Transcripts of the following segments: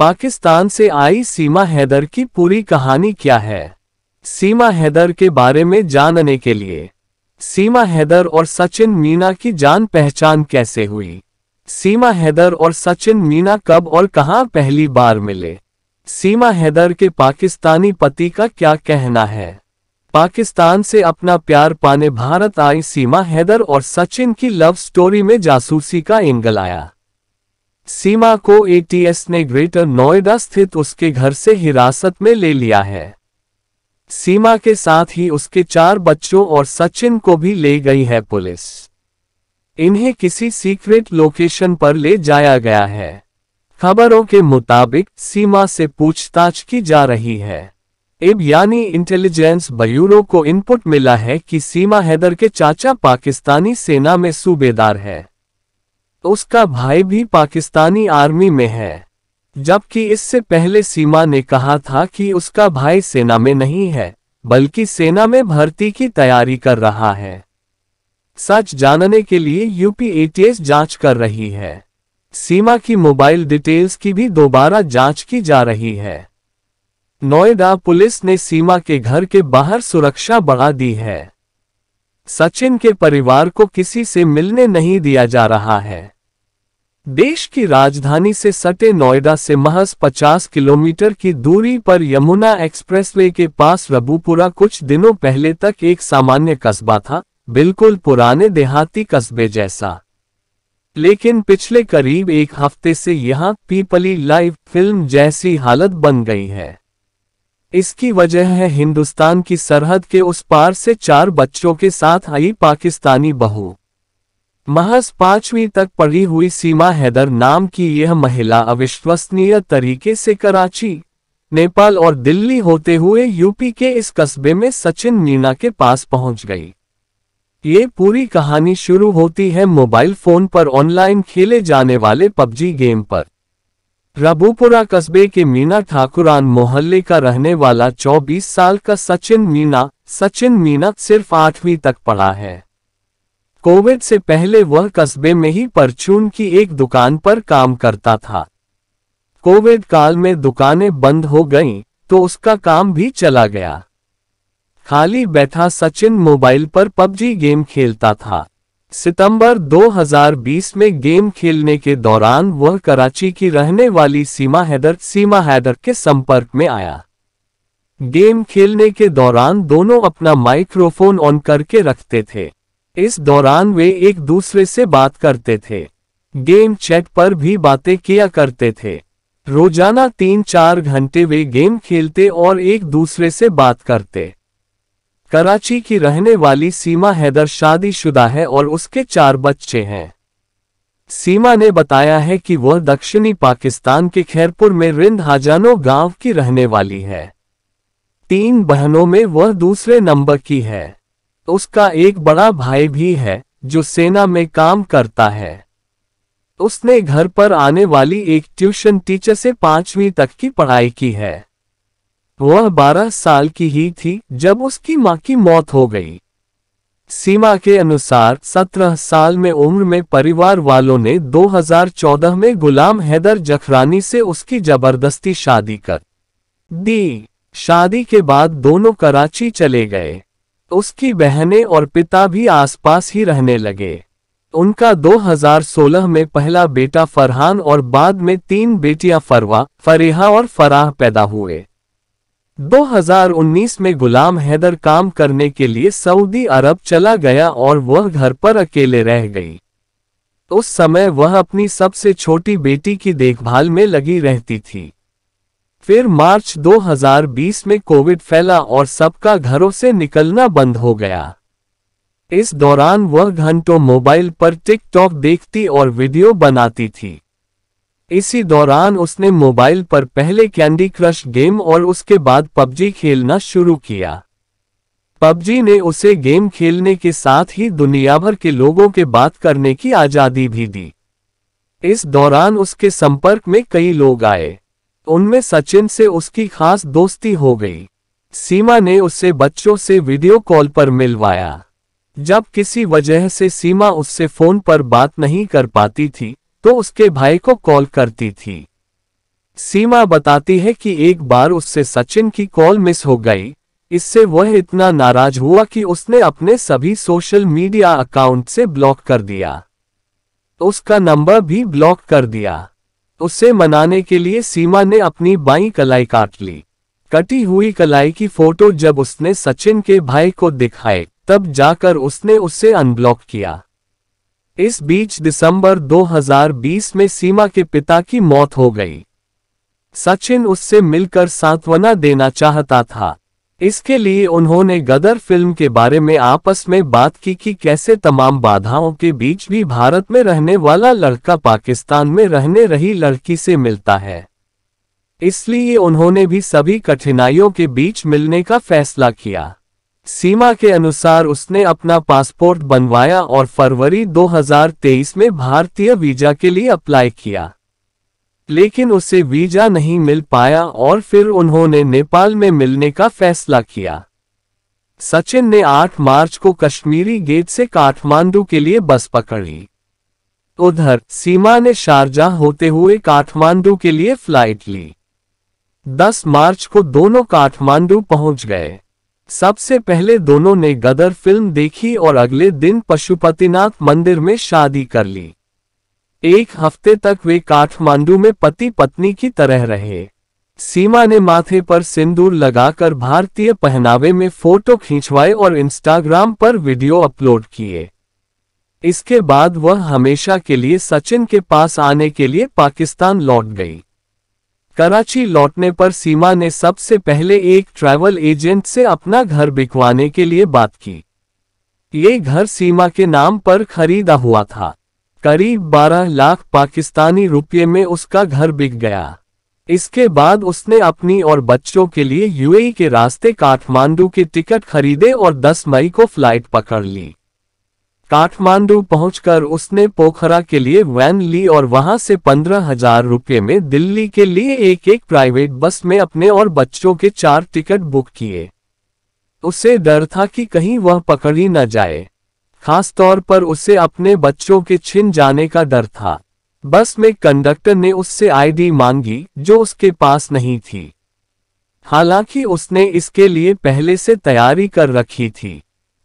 पाकिस्तान से आई सीमा हैदर की पूरी कहानी क्या है सीमा हैदर के बारे में जानने के लिए सीमा हैदर और सचिन मीना की जान पहचान कैसे हुई सीमा हैदर और सचिन मीना कब और कहां पहली बार मिले सीमा हैदर के पाकिस्तानी पति का क्या कहना है पाकिस्तान से अपना प्यार पाने भारत आई सीमा हैदर और सचिन की लव स्टोरी में जासूसी का एंगल आया सीमा को एटीएस ने ग्रेटर नोएडा स्थित उसके घर से हिरासत में ले लिया है सीमा के साथ ही उसके चार बच्चों और सचिन को भी ले गई है पुलिस इन्हें किसी सीक्रेट लोकेशन पर ले जाया गया है खबरों के मुताबिक सीमा से पूछताछ की जा रही है इब यानी इंटेलिजेंस ब्यूरो को इनपुट मिला है कि सीमा हैदर के चाचा पाकिस्तानी सेना में सूबेदार है उसका भाई भी पाकिस्तानी आर्मी में है जबकि इससे पहले सीमा ने कहा था कि उसका भाई सेना में नहीं है बल्कि सेना में भर्ती की तैयारी कर रहा है सच जानने के लिए यूपी एटीएस जांच कर रही है सीमा की मोबाइल डिटेल्स की भी दोबारा जांच की जा रही है नोएडा पुलिस ने सीमा के घर के बाहर सुरक्षा बढ़ा दी है सचिन के परिवार को किसी से मिलने नहीं दिया जा रहा है देश की राजधानी से सटे नोएडा से महज 50 किलोमीटर की दूरी पर यमुना एक्सप्रेसवे के पास रबूपुरा कुछ दिनों पहले तक एक सामान्य कस्बा था बिल्कुल पुराने देहाती कस्बे जैसा लेकिन पिछले करीब एक हफ्ते से यहाँ पीपली लाइव फिल्म जैसी हालत बन गई है इसकी वजह है हिंदुस्तान की सरहद के उस पार से चार बच्चों के साथ आई पाकिस्तानी बहू महज पांचवी तक पढ़ी हुई सीमा हैदर नाम की यह महिला अविश्वसनीय तरीके से कराची नेपाल और दिल्ली होते हुए यूपी के इस कस्बे में सचिन मीणा के पास पहुंच गई ये पूरी कहानी शुरू होती है मोबाइल फोन पर ऑनलाइन खेले जाने वाले पबजी गेम पर रबोपुरा कस्बे के मीना ठाकुरान मोहल्ले का रहने वाला 24 साल का सचिन मीना सचिन मीना सिर्फ आठवीं तक पढ़ा है कोविड से पहले वह कस्बे में ही परचून की एक दुकान पर काम करता था कोविड काल में दुकानें बंद हो गईं, तो उसका काम भी चला गया खाली बैठा सचिन मोबाइल पर पबजी गेम खेलता था सितंबर 2020 में गेम खेलने के दौरान वह कराची की रहने वाली सीमा हैदर सीमा हैदर के संपर्क में आया गेम खेलने के दौरान दोनों अपना माइक्रोफोन ऑन करके रखते थे इस दौरान वे एक दूसरे से बात करते थे गेम चैट पर भी बातें किया करते थे रोजाना तीन चार घंटे वे गेम खेलते और एक दूसरे से बात करते कराची की रहने वाली सीमा हैदर शादीशुदा है और उसके चार बच्चे हैं सीमा ने बताया है कि वह दक्षिणी पाकिस्तान के खैरपुर में रिंद हाजानो गांव की रहने वाली है तीन बहनों में वह दूसरे नंबर की है उसका एक बड़ा भाई भी है जो सेना में काम करता है उसने घर पर आने वाली एक ट्यूशन टीचर से पांचवीं तक की पढ़ाई की है वह बारह साल की ही थी जब उसकी मां की मौत हो गई सीमा के अनुसार 17 साल में उम्र में परिवार वालों ने 2014 में गुलाम हैदर जखरानी से उसकी जबरदस्ती शादी कर दी शादी के बाद दोनों कराची चले गए उसकी बहनें और पिता भी आसपास ही रहने लगे उनका 2016 में पहला बेटा फरहान और बाद में तीन बेटियां फरवा फरेहा और फराह पैदा हुए 2019 में गुलाम हैदर काम करने के लिए सऊदी अरब चला गया और वह घर पर अकेले रह गई उस समय वह अपनी सबसे छोटी बेटी की देखभाल में लगी रहती थी फिर मार्च 2020 में कोविड फैला और सबका घरों से निकलना बंद हो गया इस दौरान वह घंटों मोबाइल पर टिकटॉक देखती और वीडियो बनाती थी इसी दौरान उसने मोबाइल पर पहले कैंडी क्रश गेम और उसके बाद पबजी खेलना शुरू किया पबजी ने उसे गेम खेलने के साथ ही दुनिया भर के लोगों के बात करने की आज़ादी भी दी इस दौरान उसके संपर्क में कई लोग आए उनमें सचिन से उसकी खास दोस्ती हो गई सीमा ने उसे बच्चों से वीडियो कॉल पर मिलवाया जब किसी वजह से सीमा उससे फोन पर बात नहीं कर पाती थी तो उसके भाई को कॉल करती थी सीमा बताती है कि एक बार उससे सचिन की कॉल मिस हो गई इससे वह इतना नाराज हुआ कि उसने अपने सभी सोशल मीडिया अकाउंट से ब्लॉक कर दिया उसका नंबर भी ब्लॉक कर दिया उसे मनाने के लिए सीमा ने अपनी बाई कलाई काट ली कटी हुई कलाई की फोटो जब उसने सचिन के भाई को दिखाए तब जाकर उसने उसे अनब्लॉक किया इस बीच दिसंबर 2020 में सीमा के पिता की मौत हो गई सचिन उससे मिलकर सांत्वना देना चाहता था इसके लिए उन्होंने गदर फिल्म के बारे में आपस में बात की कि कैसे तमाम बाधाओं के बीच भी भारत में रहने वाला लड़का पाकिस्तान में रहने रही लड़की से मिलता है इसलिए उन्होंने भी सभी कठिनाइयों के बीच मिलने का फैसला किया सीमा के अनुसार उसने अपना पासपोर्ट बनवाया और फरवरी 2023 में भारतीय वीजा के लिए अप्लाई किया लेकिन उसे वीजा नहीं मिल पाया और फिर उन्होंने नेपाल में मिलने का फैसला किया सचिन ने 8 मार्च को कश्मीरी गेट से काठमांडू के लिए बस पकड़ी उधर सीमा ने शारजाह होते हुए काठमांडू के लिए फ्लाइट ली 10 मार्च को दोनों काठमांडू पहुंच गए सबसे पहले दोनों ने गदर फिल्म देखी और अगले दिन पशुपतिनाथ मंदिर में शादी कर ली एक हफ्ते तक वे काठमांडू में पति पत्नी की तरह रहे सीमा ने माथे पर सिंदूर लगाकर भारतीय पहनावे में फोटो खींचवाए और इंस्टाग्राम पर वीडियो अपलोड किए इसके बाद वह हमेशा के लिए सचिन के पास आने के लिए पाकिस्तान लौट गई कराची लौटने पर सीमा ने सबसे पहले एक ट्रैवल एजेंट से अपना घर बिकवाने के लिए बात की ये घर सीमा के नाम पर खरीदा हुआ था करीब 12 लाख पाकिस्तानी रुपये में उसका घर बिक गया इसके बाद उसने अपनी और बच्चों के लिए यूएई के रास्ते काठमांडू के टिकट खरीदे और 10 मई को फ्लाइट पकड़ ली काठमांडू पहुंचकर उसने पोखरा के लिए वैन ली और वहां से पंद्रह हजार रुपये में दिल्ली के लिए एक एक प्राइवेट बस में अपने और बच्चों के चार टिकट बुक किए उसे डर था कि कहीं वह पकड़ी न जाए खास तौर पर उसे अपने बच्चों के छिन जाने का डर था बस में कंडक्टर ने उससे आईडी मांगी जो उसके पास नहीं थी हालांकि उसने इसके लिए पहले से तैयारी कर रखी थी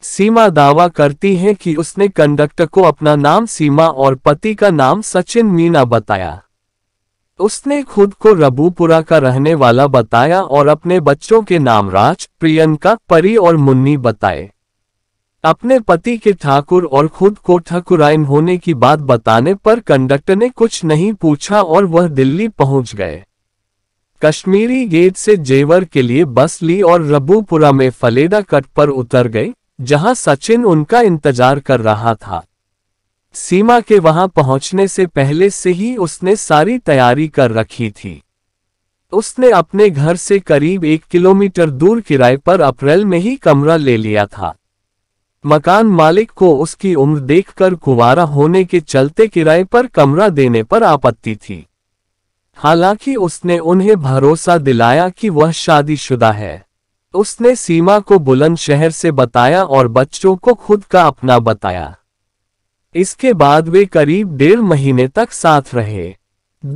सीमा दावा करती है कि उसने कंडक्टर को अपना नाम सीमा और पति का नाम सचिन मीना बताया उसने खुद को रबूपुरा का रहने वाला बताया और अपने बच्चों के नाम राज प्रियंका परी और मुन्नी बताए अपने पति के ठाकुर और खुद को ठकुराइन होने की बात बताने पर कंडक्टर ने कुछ नहीं पूछा और वह दिल्ली पहुंच गए कश्मीरी गेट से जेवर के लिए बस ली और रबूपुरा में फलेदा कट पर उतर गई जहां सचिन उनका इंतजार कर रहा था सीमा के वहां पहुंचने से पहले से ही उसने सारी तैयारी कर रखी थी उसने अपने घर से करीब एक किलोमीटर दूर किराए पर अप्रैल में ही कमरा ले लिया था मकान मालिक को उसकी उम्र देखकर कुवारा होने के चलते किराए पर कमरा देने पर आपत्ति थी हालांकि उसने उन्हें भरोसा दिलाया कि वह शादीशुदा है उसने सीमा को बुलंद शहर से बताया और बच्चों को खुद का अपना बताया इसके बाद वे करीब डेढ़ महीने तक साथ रहे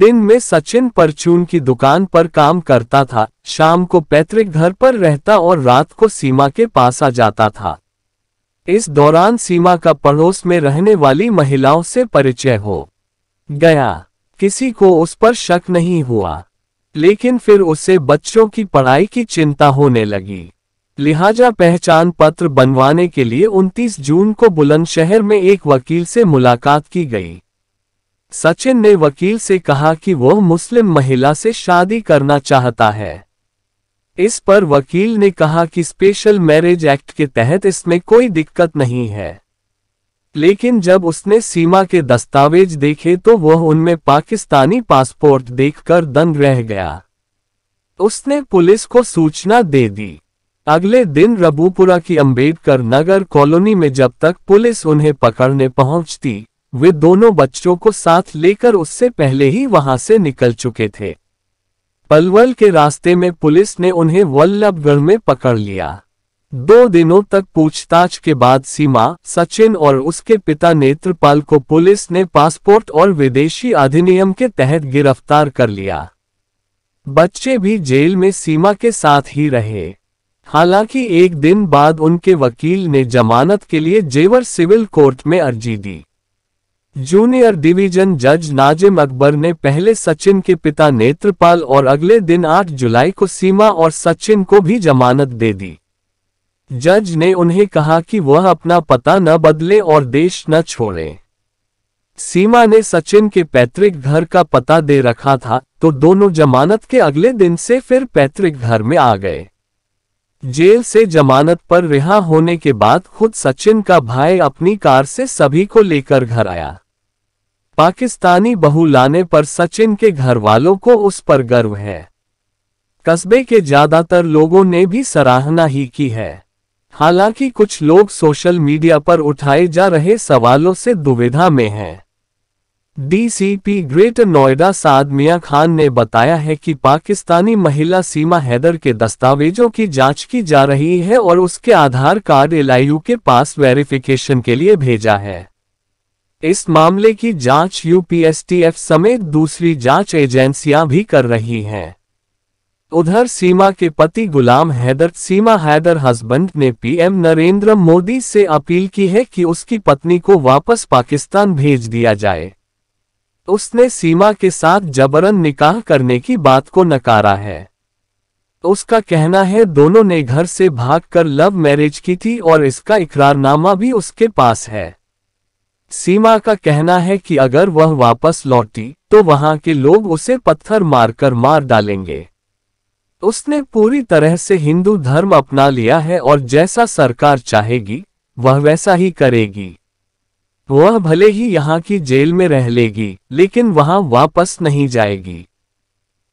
दिन में सचिन परचून की दुकान पर काम करता था शाम को पैतृक घर पर रहता और रात को सीमा के पास आ जाता था इस दौरान सीमा का पड़ोस में रहने वाली महिलाओं से परिचय हो गया किसी को उस पर शक नहीं हुआ लेकिन फिर उसे बच्चों की पढ़ाई की चिंता होने लगी लिहाजा पहचान पत्र बनवाने के लिए 29 जून को बुलंदशहर में एक वकील से मुलाकात की गई सचिन ने वकील से कहा कि वह मुस्लिम महिला से शादी करना चाहता है इस पर वकील ने कहा कि स्पेशल मैरिज एक्ट के तहत इसमें कोई दिक्कत नहीं है लेकिन जब उसने सीमा के दस्तावेज देखे तो वह उनमें पाकिस्तानी पासपोर्ट देखकर दंग रह गया उसने पुलिस को सूचना दे दी अगले दिन रबूपुरा की अंबेडकर नगर कॉलोनी में जब तक पुलिस उन्हें पकड़ने पहुंचती वे दोनों बच्चों को साथ लेकर उससे पहले ही वहां से निकल चुके थे पलवल के रास्ते में पुलिस ने उन्हें वल्लभगढ़ में पकड़ लिया दो दिनों तक पूछताछ के बाद सीमा सचिन और उसके पिता नेत्रपाल को पुलिस ने पासपोर्ट और विदेशी अधिनियम के तहत गिरफ्तार कर लिया बच्चे भी जेल में सीमा के साथ ही रहे हालांकि एक दिन बाद उनके वकील ने जमानत के लिए जेवर सिविल कोर्ट में अर्जी दी जूनियर डिवीजन जज नाजिम अकबर ने पहले सचिन के पिता नेत्रपाल और अगले दिन 8 जुलाई को सीमा और सचिन को भी जमानत दे दी जज ने उन्हें कहा कि वह अपना पता न बदले और देश न छोड़े सीमा ने सचिन के पैतृक घर का पता दे रखा था तो दोनों जमानत के अगले दिन से फिर पैतृक घर में आ गए जेल से जमानत पर रिहा होने के बाद खुद सचिन का भाई अपनी कार से सभी को लेकर घर आया पाकिस्तानी बहू लाने पर सचिन के घर वालों को उस पर गर्व है कस्बे के ज्यादातर लोगों ने भी सराहना ही की है हालांकि कुछ लोग सोशल मीडिया पर उठाए जा रहे सवालों से दुविधा में हैं डीसीपी ग्रेटर नोएडा साद मियां खान ने बताया है कि पाकिस्तानी महिला सीमा हैदर के दस्तावेजों की जांच की जा रही है और उसके आधार कार्ड एल के पास वेरिफिकेशन के लिए भेजा है इस मामले की जांच यूपीएसटीएफ समेत दूसरी जांच एजेंसियां भी कर रही हैं उधर सीमा के पति गुलाम हैदर सीमा हैदर हस्बैंड ने पीएम नरेंद्र मोदी से अपील की है कि उसकी पत्नी को वापस पाकिस्तान भेज दिया जाए उसने सीमा के साथ जबरन निकाह करने की बात को नकारा है उसका कहना है दोनों ने घर से भागकर लव मैरिज की थी और इसका इकरारनामा भी उसके पास है सीमा का कहना है कि अगर वह वापस लौटी तो वहां के लोग उसे पत्थर मारकर मार डालेंगे उसने पूरी तरह से हिंदू धर्म अपना लिया है और जैसा सरकार चाहेगी वह वैसा ही करेगी वह भले ही यहाँ की जेल में रह लेगी लेकिन वहां वापस नहीं जाएगी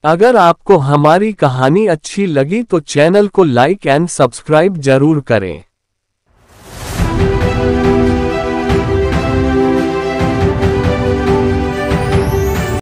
अगर आपको हमारी कहानी अच्छी लगी तो चैनल को लाइक एंड सब्सक्राइब जरूर करें